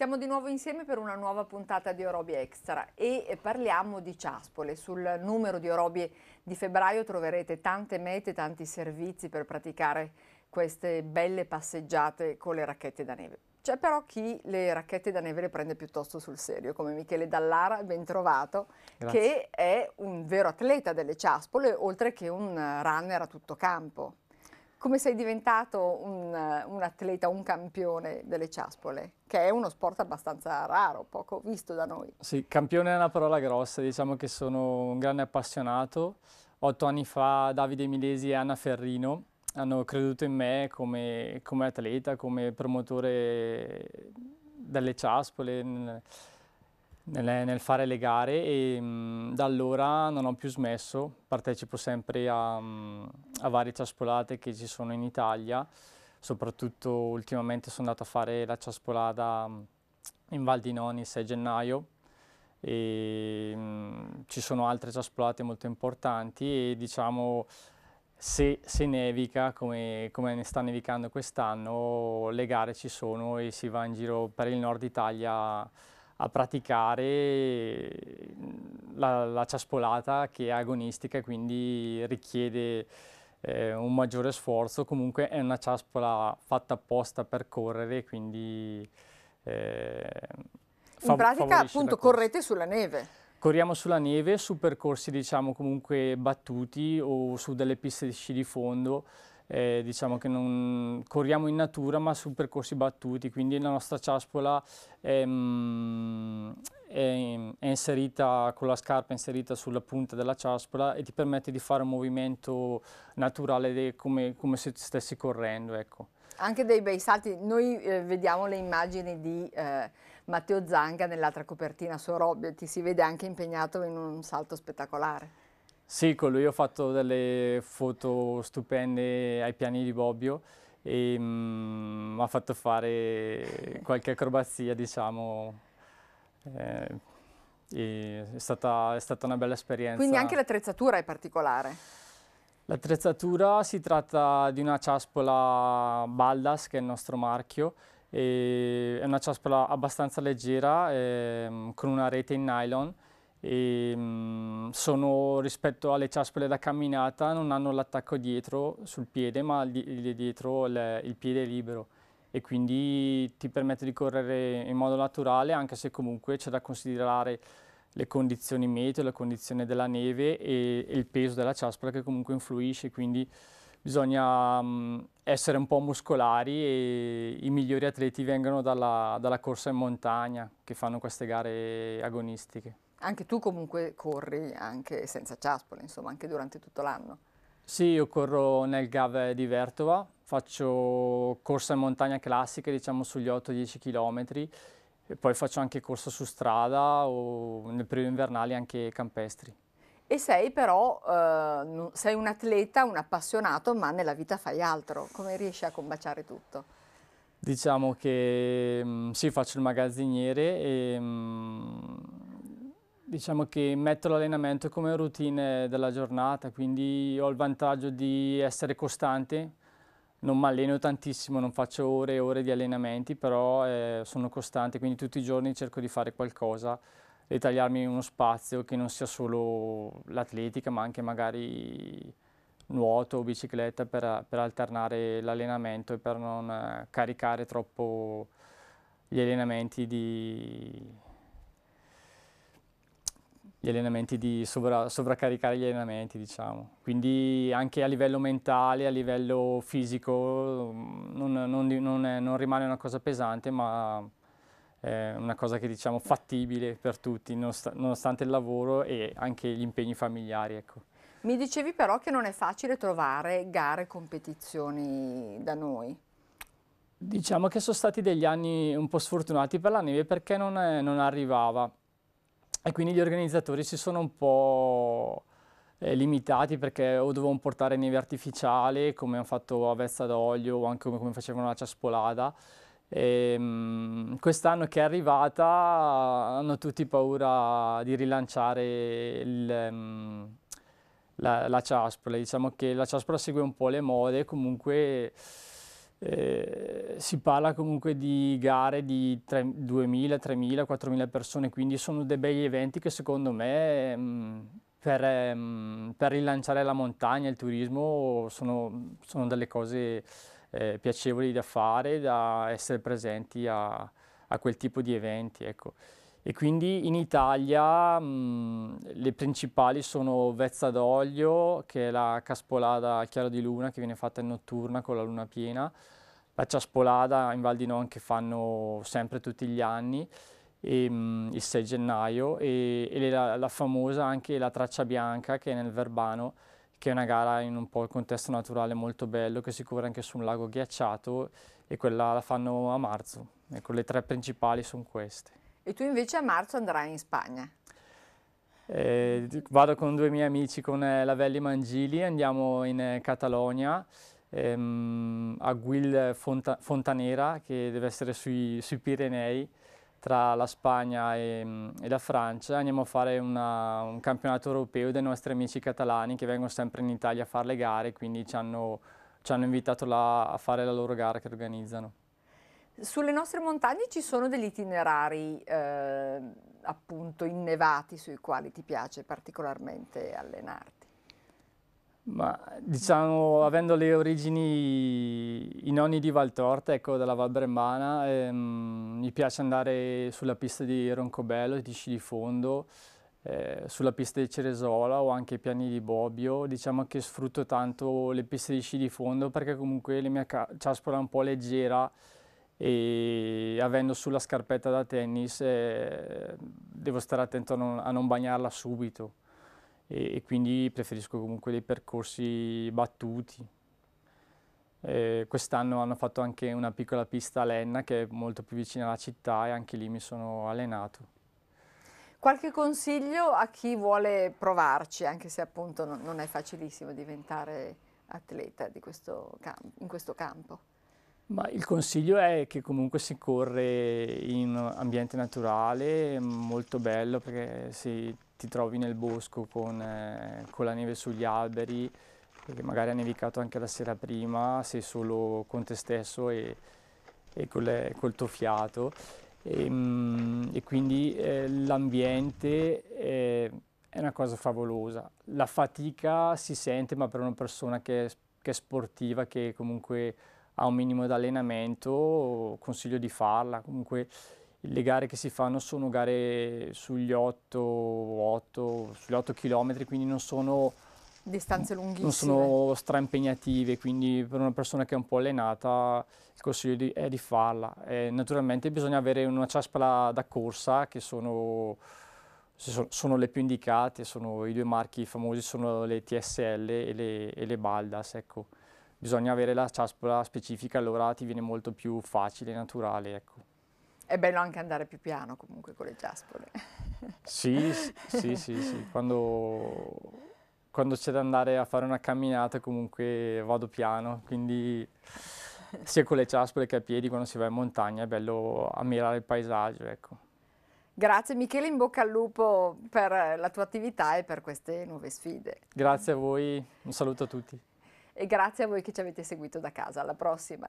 Siamo di nuovo insieme per una nuova puntata di Orobie Extra e eh, parliamo di ciaspole. Sul numero di Orobie di febbraio troverete tante mete, tanti servizi per praticare queste belle passeggiate con le racchette da neve. C'è però chi le racchette da neve le prende piuttosto sul serio, come Michele Dallara, ben trovato, Grazie. che è un vero atleta delle ciaspole, oltre che un runner a tutto campo. Come sei diventato un, eh, un, atleta, un campione delle ciaspole, che è uno sport abbastanza raro, poco visto da noi? Sì, campione è una parola grossa, diciamo che sono un grande appassionato. Otto anni fa Davide Milesi e Anna Ferrino hanno creduto in me come, come atleta, come promotore delle ciaspole nel, nel fare le gare e mh, mm, da allora non ho più smesso, partecipo sempre a, mh, mm, a varie ciaspolate che ci sono in Italia, soprattutto ultimamente sono andato a fare la ciaspolata mm, in Val di Noni il 6 gennaio e ci sono altre ciaspolate molto importanti e diciamo se, se, nevica, come, come, ne sta nevicando quest'anno, le gare ci sono e si va in giro per il nord Italia a praticare la, la ciaspolata che è agonistica e quindi richiede eh, un maggiore sforzo, comunque è una ciaspola fatta apposta per correre, quindi... Eh, In pratica appunto correte sulla neve. Corriamo sulla neve su percorsi diciamo comunque battuti o su delle piste di sci di fondo eh, diciamo che non corriamo in natura ma su percorsi battuti, quindi la nostra ciaspola è, mm, è, è inserita con la scarpa inserita sulla punta della ciaspola e ti permette di fare un movimento naturale come, come, se stessi correndo. Ecco. Anche dei bei salti, noi eh, vediamo le immagini di eh, Matteo Zanga nell'altra copertina su Robbio, ti si vede anche impegnato in un salto spettacolare. Sì, con lui ho fatto delle foto stupende ai piani di Bobbio e mi mm, ha fatto fare qualche acrobazia, diciamo. Eh, è, stata, è, stata, una bella esperienza. Quindi anche l'attrezzatura è particolare? L'attrezzatura si tratta di una ciaspola Baldas, che è il nostro marchio, è una ciaspola abbastanza leggera, eh, con una rete in nylon, e, ehm, mh, sono rispetto alle ciaspole da camminata non hanno l'attacco dietro sul piede ma di, dietro le, il piede è libero e quindi ti permette di correre in modo naturale anche se comunque c'è da considerare le condizioni meteo, la condizione della neve e, e il peso della ciaspola che comunque influisce quindi bisogna mh, mm, essere un po' muscolari e i migliori atleti vengono dalla, dalla corsa in montagna che fanno queste gare agonistiche. Anche tu comunque corri anche senza ciaspole, insomma, anche durante tutto l'anno. Sì, io corro nel GAV di Vertova, faccio corsa in montagna classica, diciamo sugli 8-10 km, e poi faccio anche corsa su strada o nel periodo invernale anche campestri. E sei però, eh, sei un atleta, un appassionato, ma nella vita fai altro. Come riesci a combaciare tutto? Diciamo che mm, sì, faccio il magazziniere e mh, mm, Diciamo che metto l'allenamento come routine della giornata, quindi ho il vantaggio di essere costante, non mi alleno tantissimo, non faccio ore e ore di allenamenti, però eh, sono costante, quindi tutti i giorni cerco di fare qualcosa, tagliarmi uno spazio che non sia solo l'atletica, ma anche magari nuoto o bicicletta per, per alternare l'allenamento e per non eh, caricare troppo gli allenamenti di gli allenamenti di sovra sovraccaricare gli allenamenti, diciamo. Quindi anche a livello mentale, a livello fisico, mm, non, non, non, è, non rimane una cosa pesante, ma è una cosa che diciamo fattibile per tutti, nonostante il lavoro e anche gli impegni familiari. Ecco. Mi dicevi però che non è facile trovare gare e competizioni da noi. Diciamo che sono stati degli anni un po' sfortunati per la neve perché non, è, eh, non arrivava e quindi gli organizzatori si sono un po' eh, limitati perché o dovevano portare neve artificiale come hanno fatto a Vezza d'Olio o anche come, facevano la ciaspolata ehm, quest'anno che è arrivata hanno tutti paura di rilanciare il, ehm, la, la ciaspora. Diciamo che la ciaspola segue un po' le mode, comunque eh, si parla comunque di gare di 3, 2.000, 3.000, 4.000 persone, quindi sono dei bei eventi che secondo me mh, mm, per, mh, mm, per, rilanciare la montagna, il turismo, sono, sono delle cose eh, piacevoli da fare, da essere presenti a, a quel tipo di eventi. Ecco e quindi in Italia mh, mm, le principali sono vezza d'olio, che è la caspolada chiaro di luna che viene fatta in notturna con la luna piena, la ciaspolada in Val di Non che fanno sempre tutti gli anni, e, mh, mm, il 6 gennaio, e, e la, la famosa anche la traccia bianca che è nel Verbano, che è una gara in un po' il contesto naturale molto bello, che si cura anche su un lago ghiacciato e quella la fanno a marzo. Ecco, le tre principali sono queste e tu invece a marzo andrai in Spagna. Eh, vado con due miei amici, con eh, Lavelli Mangili, andiamo in eh, Catalogna ehm, a Guil Fonta Fontanera che deve essere sui, sui, Pirenei tra la Spagna e, mm, e la Francia. Andiamo a fare una, un campionato europeo dei nostri amici catalani che vengono sempre in Italia a fare le gare, quindi ci hanno, ci hanno invitato a fare la loro gara che organizzano. Sulle nostre montagne ci sono degli itinerari eh, appunto innevati sui quali ti piace particolarmente allenarti? Ma diciamo, avendo le origini i nonni di Valtorta, ecco, dalla Val Brembana, ehm, mi piace andare sulla pista di Roncobello, di sci di fondo, eh, sulla pista di Ceresola o anche i piani di Bobbio. Diciamo che sfrutto tanto le piste di sci di fondo perché comunque la mia ciaspola è un po' leggera, e avendo sulla scarpetta da tennis eh, devo stare attento a non, a non bagnarla subito e, e, quindi preferisco comunque dei percorsi battuti. Eh, Quest'anno hanno fatto anche una piccola pista a Lenna che è molto più vicina alla città e anche lì mi sono allenato. Qualche consiglio a chi vuole provarci, anche se appunto non è facilissimo diventare atleta questo in questo campo? Ma il consiglio è che comunque si corre in ambiente naturale, molto bello perché se ti trovi nel bosco con, eh, con la neve sugli alberi, che magari ha nevicato anche la sera prima, sei solo con te stesso e, e col, eh, col, tuo fiato e, mm, e quindi eh, l'ambiente è, eh, è, una cosa favolosa. La fatica si sente ma per una persona che, che è sportiva, che comunque ha un minimo di allenamento consiglio di farla. Comunque le gare che si fanno sono gare sugli 8, 8, sugli 8 km, quindi non sono distanze lunghissime. Non sono straimpegnative, quindi per una persona che è un po' allenata il consiglio di, è di farla. E naturalmente bisogna avere una ciaspala da corsa che sono, sono, le più indicate, sono, i due marchi famosi sono le TSL e le, e le Baldas. Ecco bisogna avere la ciaspola specifica, allora ti viene molto più facile e naturale. Ecco. È bello anche andare più piano comunque con le ciaspole. sì, sì, sì, sì, quando, quando c'è da andare a fare una camminata comunque vado piano, quindi sia con le ciaspole che a piedi quando si va in montagna è bello ammirare il paesaggio, ecco. Grazie Michele, in bocca al lupo per la tua attività e per queste nuove sfide. Grazie a voi, un saluto a tutti e grazie a voi che ci avete seguito da casa. Alla prossima!